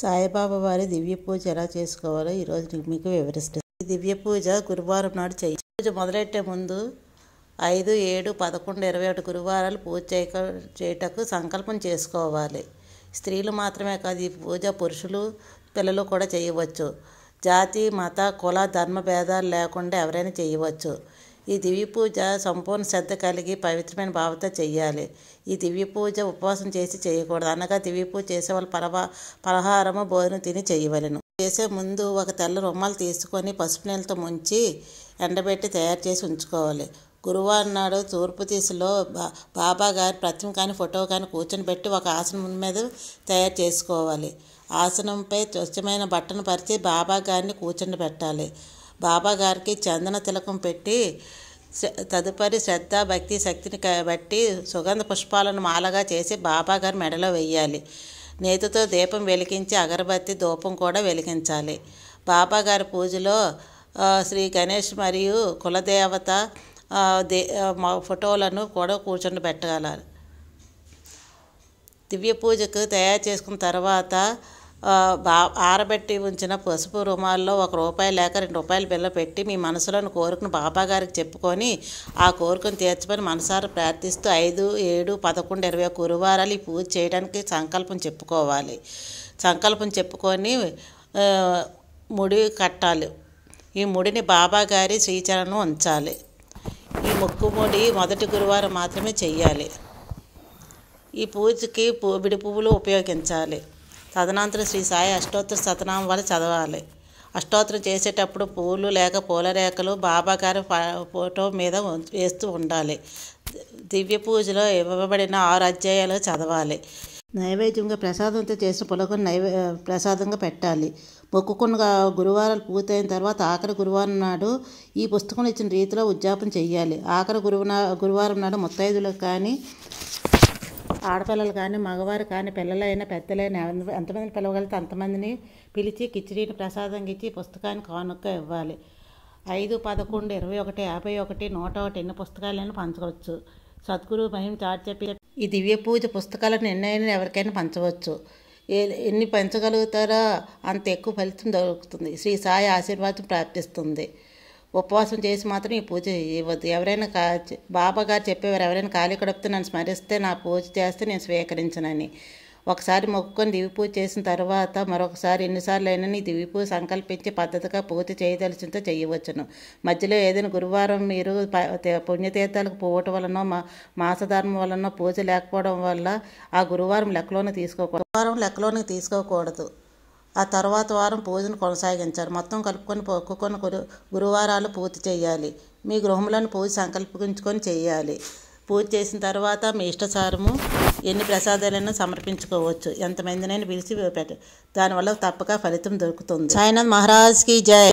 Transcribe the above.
సాయిబాబా వారి దివ్య పూజ ఎలా చేసుకోవాలో ఈరోజు మీకు వివరిస్తాను ఈ దివ్య పూజ గురువారం నాడు చేయి పూజ మొదలెట్టే ముందు ఐదు ఏడు పదకొండు ఇరవై ఒకటి గురువారాలు పూజ చేయక చేయటకు సంకల్పం చేసుకోవాలి స్త్రీలు మాత్రమే కాదు ఈ పూజ పురుషులు పిల్లలు కూడా చేయవచ్చు జాతి మత కుల ధర్మ భేదాలు లేకుండా ఎవరైనా చేయవచ్చు ఈ దివ్య పూజ సంపూర్ణ శ్రద్ధ కలిగి పవిత్రమైన భావంతో చేయాలి ఈ దివ్య పూజ ఉపవాసం చేసి చేయకూడదు అనగా దివ్య పూజ చేసే వాళ్ళు పలవా పలహారము భోజనం తిని చేయవలను చేసే ముందు ఒక తెల్ల రుమాలు తీసుకొని పసుపు నీళ్ళతో ముంచి ఎండబెట్టి తయారు చేసి ఉంచుకోవాలి గురువారం నాడు తూర్పు దిశలో బా బాబా గారి ప్రతిమ కానీ ఫోటో కానీ కూర్చొని పెట్టి ఒక ఆసనం మీద తయారు చేసుకోవాలి ఆసనంపై స్వచ్ఛమైన బట్టను పరిచి బాబా గారిని కూర్చొని పెట్టాలి బాబా గారికి చందన తిలకం పెట్టి తదుపరి శ్రద్ధ భక్తి శక్తిని బట్టి సుగంధ పుష్పాలను మాలగా చేసి బాబాగారు మెడలో వెయ్యాలి నేతితో దీపం వెలిగించి అగరబత్తి ధూపం కూడా వెలిగించాలి బాబాగారి పూజలో శ్రీ గణేష్ మరియు కులదేవత దే ఫోటోలను కూడా కూర్చొని పెట్టగల దివ్య పూజకు తయారు చేసుకున్న తర్వాత ఆరబెట్టి ఉంచిన పసుపు రుమాల్లో ఒక రూపాయి లేక రెండు రూపాయలు బిల్ల పెట్టి మీ మనసులోని కోరికను బాబాగారికి చెప్పుకొని ఆ కోరికను తీర్చమని మనసారా ప్రార్థిస్తూ ఐదు ఏడు పదకొండు ఇరవై గురువారాలు ఈ పూజ చేయడానికి సంకల్పం చెప్పుకోవాలి సంకల్పం చెప్పుకొని ముడి కట్టాలి ఈ ముడిని బాబాగారి శ్రీచరణను ఉంచాలి ఈ ముక్కుముడి మొదటి గురువారం మాత్రమే చెయ్యాలి ఈ పూజకి పూ విడి పువ్వులు ఉపయోగించాలి తదనంతరం శ్రీ సాయి అష్టోత్తర సతనామం వల్ల చదవాలి అష్టోత్తరం చేసేటప్పుడు పూలు లేక పూల రేఖలు ఫోటో మీద వేస్తూ ఉండాలి దివ్య పూజలో ఇవ్వబడిన ఆరు అధ్యాయాలు చదవాలి నైవేద్యంగా ప్రసాదంతో చేసిన పులకొని నైవే ప్రసాదంగా పెట్టాలి మొక్కుకున్న గురువారాలు పూర్తయిన తర్వాత ఆఖరి గురువారం నాడు ఈ పుస్తకం ఇచ్చిన రీతిలో ఉద్యాపన చేయాలి ఆఖరి గురువు గురువారం నాడు ముత్తైదులకు కానీ ఆడపిల్లలు కానీ మగవారు కానీ పిల్లలైనా పెద్దలైనా ఎంతమంది పిలవగలిగితే అంతమందిని పిలిచి కిచిడీని ప్రసాదంగా ఇచ్చి పుస్తకాన్ని కానుక ఇవ్వాలి ఐదు పదకొండు ఇరవై ఒకటి యాభై ఒకటి నూట ఒకటి ఎన్ని పుస్తకాలైనా పంచవచ్చు సద్గురు మహిమ చాటు చెప్పి ఈ దివ్య పూజ పుస్తకాలను ఎన్నైనా ఎవరికైనా పంచవచ్చు ఎన్ని పెంచగలుగుతారో అంత ఎక్కువ ఫలితం దొరుకుతుంది శ్రీ సాయి ఆశీర్వాదం ప్రాప్తిస్తుంది ఉపవాసం చేసి మాత్రం ఈ పూజ చేయవద్దు ఎవరైనా కా బాబాగారు చెప్పేవారు ఎవరైనా ఖాళీ కడుపుతూ నన్ను స్మరిస్తే నా పూజ చేస్తే నేను స్వీకరించనని ఒకసారి మొక్కుకొని దివి పూజ చేసిన తర్వాత మరొకసారి ఎన్నిసార్లు అయినా నీ దివి పూజ సంకల్పించి పద్ధతిగా పూర్తి చేయదలిచినతో చేయవచ్చును మధ్యలో ఏదైనా గురువారం మీరు పుణ్యతీర్థాలకు పోవటం వలన మా మాసధర్మం వలన పూజ లేకపోవడం వల్ల ఆ గురువారం లెక్కలోనే తీసుకోకూడదు గురువారం లెక్కలోనే తీసుకోకూడదు ఆ తర్వాత వారం పూజను కొనసాగించాలి మొత్తం కలుపుకొని గురు గురువారాలు పూర్తి చేయాలి మీ గృహములను పూజ సంకల్పించుకొని చేయాలి పూజ చేసిన తర్వాత మీ ఇష్టసారము ఎన్ని ప్రసాదాలైనా సమర్పించుకోవచ్చు ఎంతమందినైనా పిలిచి పెట్ట దానివల్ల తప్పక ఫలితం దొరుకుతుంది సాయినాథ్ మహారాజ్కి జై